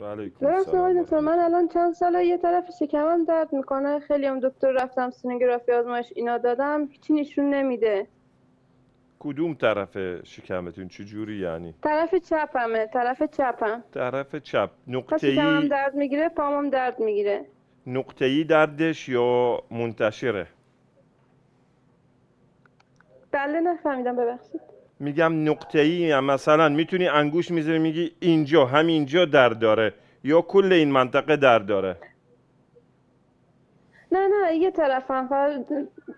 بله، درست آقای من الان چند ساله یه طرف شکمم درد میکنه خیلی هم دکتر رفتم سونوگرافی آزمایش اینا دادم هیچی نشون نمیده کدوم طرف شکمتون چجوری یعنی طرف چپمه طرف چپم طرف چپ نقطه ای درد میگیره پامم درد میگیره نقطه ای دردش یا منتشره بله نفهمیدم ببخشید میگم نقطه ای یعنی مثلا میتونی انگوش میذاری میگی اینجا همینجا در داره یا کل این منطقه در داره نه نه یه طرف هم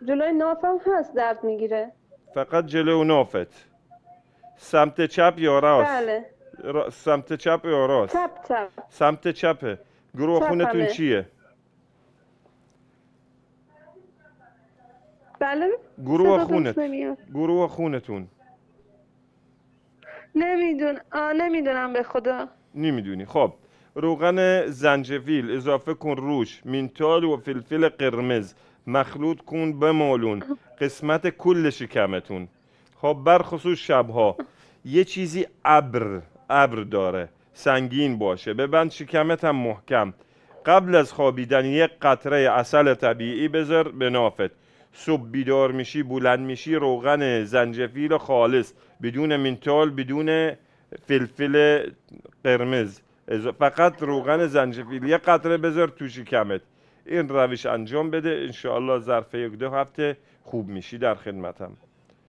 جلوی نافم هست درد میگیره فقط جلو نافت سمت چپ یا راست بله سمت چپ یا راست چپ چپ سمت چپه گروه چپ خونتون چیه بله گروه خونت گروه خونتون نمیدونم نمیدونم به خدا نمیدونی خب روغن زنجفیل اضافه کن روش مینتال و فلفل قرمز مخلوط کن بمالون قسمت کل شکمتون خب برخصوص شبها یه چیزی ابر ابر داره سنگین باشه ببند شکمت هم محکم قبل از خوابیدن یک قطره اصل طبیعی بذار به نافت صبح بیدار میشی بلند میشی روغن زنجفیل خالص بدون منتال بدون فلفل قرمز فقط روغن زنجفیل یه قطره بذار توشی شکمت این روش انجام بده انشاءالله ظرف یک دو هفته خوب میشی در خدمتم